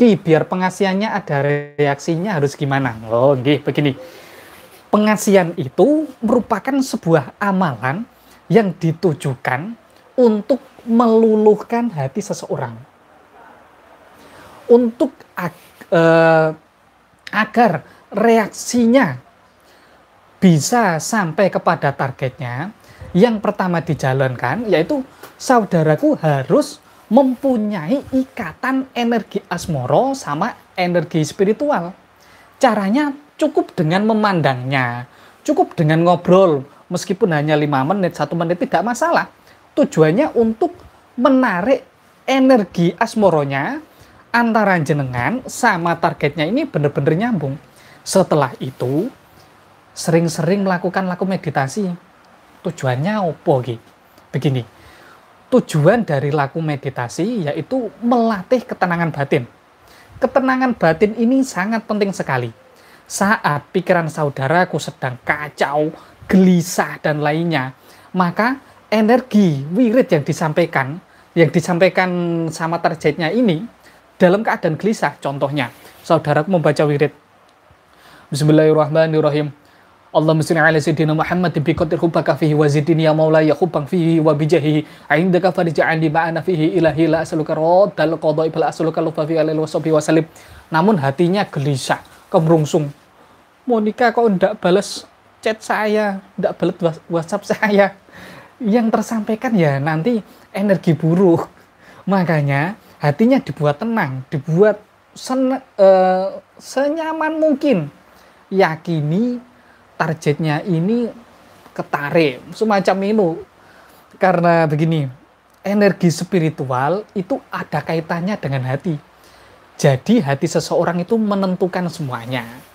Ki, biar pengasiannya ada reaksinya harus gimana? Oh, gini, begini. Pengasian itu merupakan sebuah amalan yang ditujukan untuk meluluhkan hati seseorang. Untuk ag eh, agar reaksinya bisa sampai kepada targetnya, yang pertama dijalankan yaitu saudaraku harus mempunyai ikatan energi asmoro sama energi spiritual. Caranya cukup dengan memandangnya, cukup dengan ngobrol, meskipun hanya lima menit, satu menit tidak masalah. Tujuannya untuk menarik energi asmoronya antara jenengan sama targetnya ini benar-benar nyambung. Setelah itu, sering-sering melakukan laku meditasi. Tujuannya opo Begini, tujuan dari laku meditasi yaitu melatih ketenangan batin. Ketenangan batin ini sangat penting sekali. Saat pikiran saudaraku sedang kacau, gelisah dan lainnya, maka energi wirid yang disampaikan, yang disampaikan sama targetnya ini dalam keadaan gelisah contohnya, saudaraku membaca wirid Bismillahirrahmanirrahim. Allahumma salli ala sayyidina Muhammad bi qadri hubbaka fihi wa zidni ya maula ya hubban fihi wa bi jahihi indaka farja'ani ma'ana fihi ilahi la as'aluka radal qada'i bal as'aluka lufa fi alil wasbi wasalib namun hatinya gelisah kemerungsung Monica kok ndak balas chat saya ndak balas WhatsApp saya yang tersampaikan ya nanti energi buruk makanya hatinya dibuat tenang dibuat sen, uh, eh, senyaman mungkin yakini targetnya ini ketarik semacam ini karena begini energi spiritual itu ada kaitannya dengan hati jadi hati seseorang itu menentukan semuanya